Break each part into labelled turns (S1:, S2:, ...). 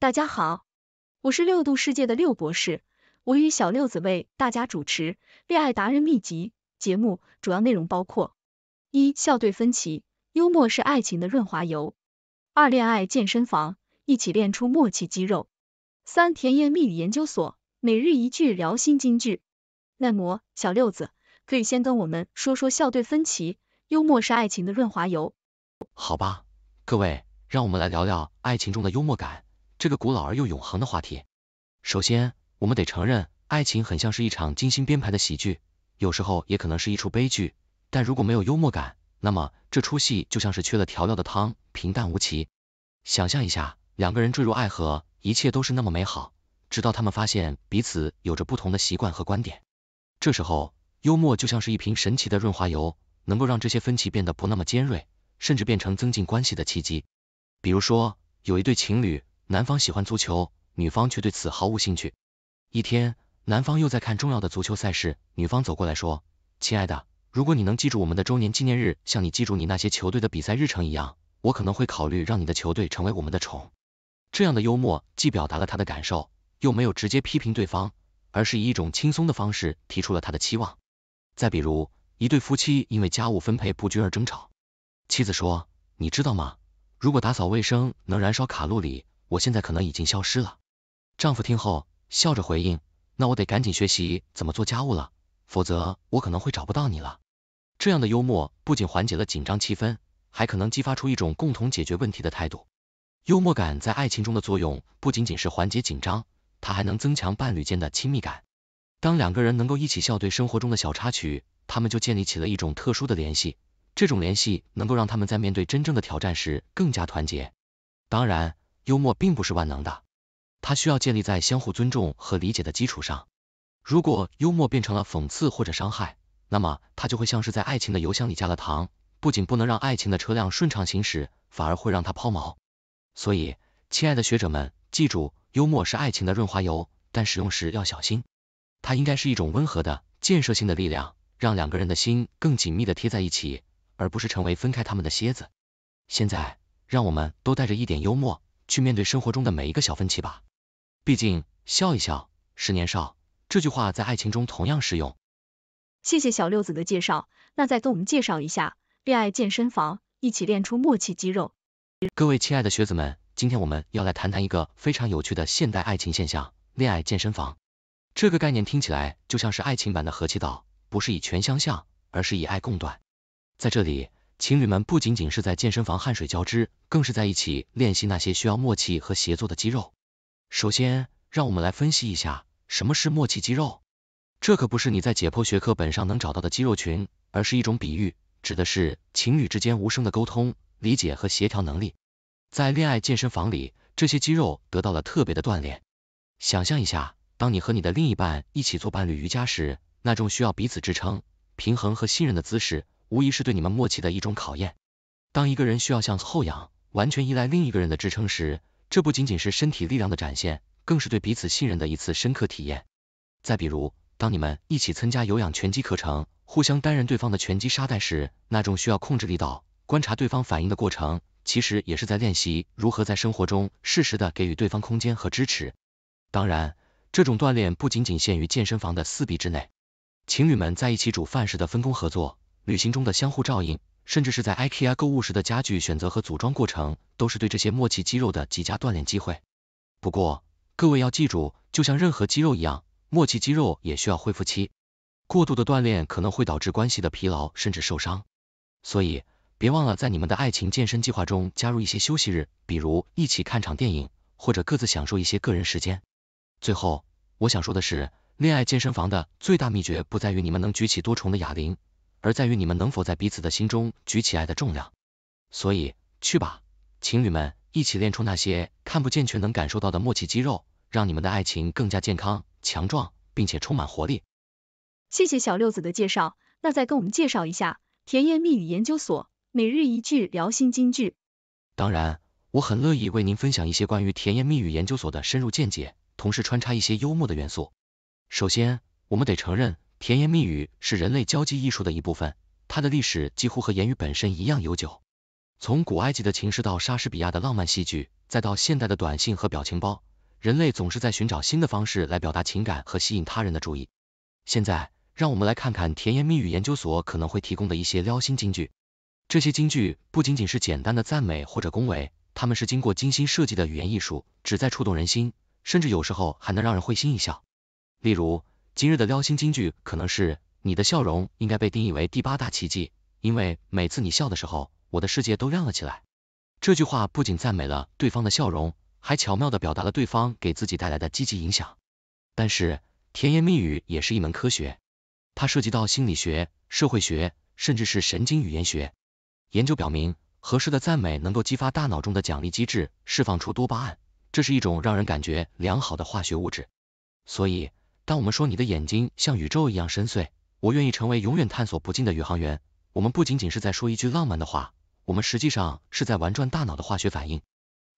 S1: 大家好，我是六度世界的六博士，我与小六子为大家主持《恋爱达人秘籍》节目，主要内容包括：一、笑对分歧，幽默是爱情的润滑油；二、恋爱健身房，一起练出默契肌肉；三、甜言蜜语研究所，每日一句聊心金句。那么，小六子，可以先跟我们说说笑对分歧，幽默是爱情的润滑油。
S2: 好吧，各位，让我们来聊聊爱情中的幽默感。这个古老而又永恒的话题。首先，我们得承认，爱情很像是一场精心编排的喜剧，有时候也可能是一出悲剧。但如果没有幽默感，那么这出戏就像是缺了调料的汤，平淡无奇。想象一下，两个人坠入爱河，一切都是那么美好，直到他们发现彼此有着不同的习惯和观点。这时候，幽默就像是一瓶神奇的润滑油，能够让这些分歧变得不那么尖锐，甚至变成增进关系的契机。比如说，有一对情侣。男方喜欢足球，女方却对此毫无兴趣。一天，男方又在看重要的足球赛事，女方走过来说：“亲爱的，如果你能记住我们的周年纪念日，像你记住你那些球队的比赛日程一样，我可能会考虑让你的球队成为我们的宠。”这样的幽默既表达了他的感受，又没有直接批评对方，而是以一种轻松的方式提出了他的期望。再比如，一对夫妻因为家务分配不均而争吵，妻子说：“你知道吗？如果打扫卫生能燃烧卡路里。”我现在可能已经消失了。丈夫听后笑着回应：“那我得赶紧学习怎么做家务了，否则我可能会找不到你了。”这样的幽默不仅缓解了紧张气氛，还可能激发出一种共同解决问题的态度。幽默感在爱情中的作用不仅仅是缓解紧张，它还能增强伴侣间的亲密感。当两个人能够一起笑对生活中的小插曲，他们就建立起了一种特殊的联系。这种联系能够让他们在面对真正的挑战时更加团结。当然。幽默并不是万能的，它需要建立在相互尊重和理解的基础上。如果幽默变成了讽刺或者伤害，那么它就会像是在爱情的油箱里加了糖，不仅不能让爱情的车辆顺畅行驶，反而会让它抛锚。所以，亲爱的学者们，记住，幽默是爱情的润滑油，但使用时要小心。它应该是一种温和的、建设性的力量，让两个人的心更紧密的贴在一起，而不是成为分开他们的蝎子。现在，让我们都带着一点幽默。去面对生活中的每一个小分歧吧，毕竟笑一笑，十年少这句话在爱情中同样适用。
S1: 谢谢小六子的介绍，那再跟我们介绍一下恋爱健身房，一起练出默契肌肉。
S2: 各位亲爱的学子们，今天我们要来谈谈一个非常有趣的现代爱情现象——恋爱健身房。这个概念听起来就像是爱情版的和气岛，不是以权相向，而是以爱共断。在这里。情侣们不仅仅是在健身房汗水交织，更是在一起练习那些需要默契和协作的肌肉。首先，让我们来分析一下什么是默契肌肉。这可不是你在解剖学课本上能找到的肌肉群，而是一种比喻，指的是情侣之间无声的沟通、理解和协调能力。在恋爱健身房里，这些肌肉得到了特别的锻炼。想象一下，当你和你的另一半一起做伴侣瑜伽时，那种需要彼此支撑、平衡和信任的姿势。无疑是对你们默契的一种考验。当一个人需要向后仰，完全依赖另一个人的支撑时，这不仅仅是身体力量的展现，更是对彼此信任的一次深刻体验。再比如，当你们一起参加有氧拳击课程，互相担任对方的拳击沙袋时，那种需要控制力道、观察对方反应的过程，其实也是在练习如何在生活中适时的给予对方空间和支持。当然，这种锻炼不仅仅限于健身房的四壁之内，情侣们在一起煮饭时的分工合作。旅行中的相互照应，甚至是在 IKEA 购物时的家具选择和组装过程，都是对这些默契肌肉的极佳锻炼机会。不过，各位要记住，就像任何肌肉一样，默契肌肉也需要恢复期。过度的锻炼可能会导致关系的疲劳甚至受伤。所以，别忘了在你们的爱情健身计划中加入一些休息日，比如一起看场电影，或者各自享受一些个人时间。最后，我想说的是，恋爱健身房的最大秘诀不在于你们能举起多重的哑铃。而在于你们能否在彼此的心中举起爱的重量。所以，去吧，情侣们一起练出那些看不见却能感受到的默契肌肉，让你们的爱情更加健康、强壮，并且充满活力。
S1: 谢谢小六子的介绍，那再跟我们介绍一下甜言蜜语研究所每日一句聊心金句。
S2: 当然，我很乐意为您分享一些关于甜言蜜语研究所的深入见解，同时穿插一些幽默的元素。首先，我们得承认。甜言蜜语是人类交际艺术的一部分，它的历史几乎和言语本身一样悠久。从古埃及的情诗到莎士比亚的浪漫戏剧，再到现代的短信和表情包，人类总是在寻找新的方式来表达情感和吸引他人的注意。现在，让我们来看看甜言蜜语研究所可能会提供的一些撩心金句。这些金句不仅仅是简单的赞美或者恭维，他们是经过精心设计的语言艺术，旨在触动人心，甚至有时候还能让人会心一笑。例如，今日的撩心金句可能是你的笑容应该被定义为第八大奇迹，因为每次你笑的时候，我的世界都亮了起来。这句话不仅赞美了对方的笑容，还巧妙的表达了对方给自己带来的积极影响。但是甜言蜜语也是一门科学，它涉及到心理学、社会学，甚至是神经语言学。研究表明，合适的赞美能够激发大脑中的奖励机制，释放出多巴胺，这是一种让人感觉良好的化学物质。所以。当我们说你的眼睛像宇宙一样深邃，我愿意成为永远探索不尽的宇航员。我们不仅仅是在说一句浪漫的话，我们实际上是在玩转大脑的化学反应。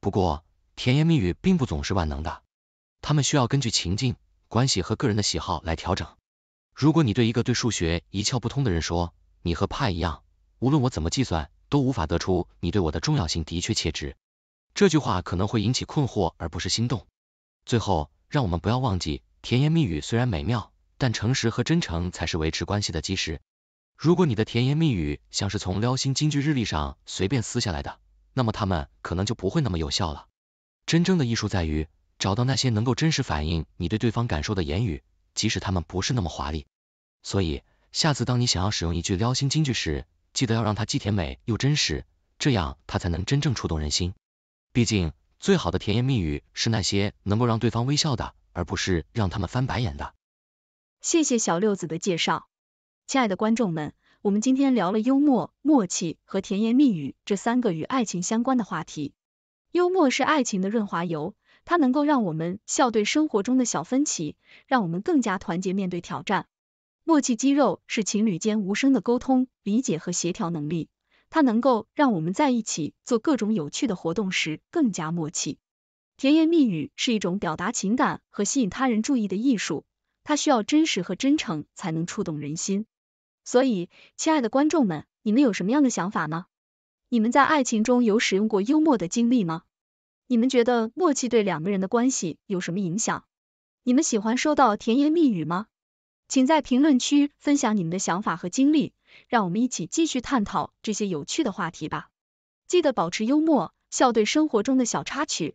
S2: 不过，甜言蜜语并不总是万能的，他们需要根据情境、关系和个人的喜好来调整。如果你对一个对数学一窍不通的人说你和派一样，无论我怎么计算都无法得出你对我的重要性的确切值，这句话可能会引起困惑而不是心动。最后，让我们不要忘记。甜言蜜语虽然美妙，但诚实和真诚才是维持关系的基石。如果你的甜言蜜语像是从撩心金句日历上随便撕下来的，那么它们可能就不会那么有效了。真正的艺术在于找到那些能够真实反映你对对方感受的言语，即使它们不是那么华丽。所以，下次当你想要使用一句撩心金句时，记得要让它既甜美又真实，这样它才能真正触动人心。毕竟，最好的甜言蜜语是那些能够让对方微笑的。而不是让他们翻白眼的。
S1: 谢谢小六子的介绍，亲爱的观众们，我们今天聊了幽默、默契和甜言蜜语这三个与爱情相关的话题。幽默是爱情的润滑油，它能够让我们笑对生活中的小分歧，让我们更加团结面对挑战。默契肌肉是情侣间无声的沟通、理解和协调能力，它能够让我们在一起做各种有趣的活动时更加默契。甜言蜜语是一种表达情感和吸引他人注意的艺术，它需要真实和真诚才能触动人心。所以，亲爱的观众们，你们有什么样的想法呢？你们在爱情中有使用过幽默的经历吗？你们觉得默契对两个人的关系有什么影响？你们喜欢收到甜言蜜语吗？请在评论区分享你们的想法和经历，让我们一起继续探讨这些有趣的话题吧。记得保持幽默，笑对生活中的小插曲。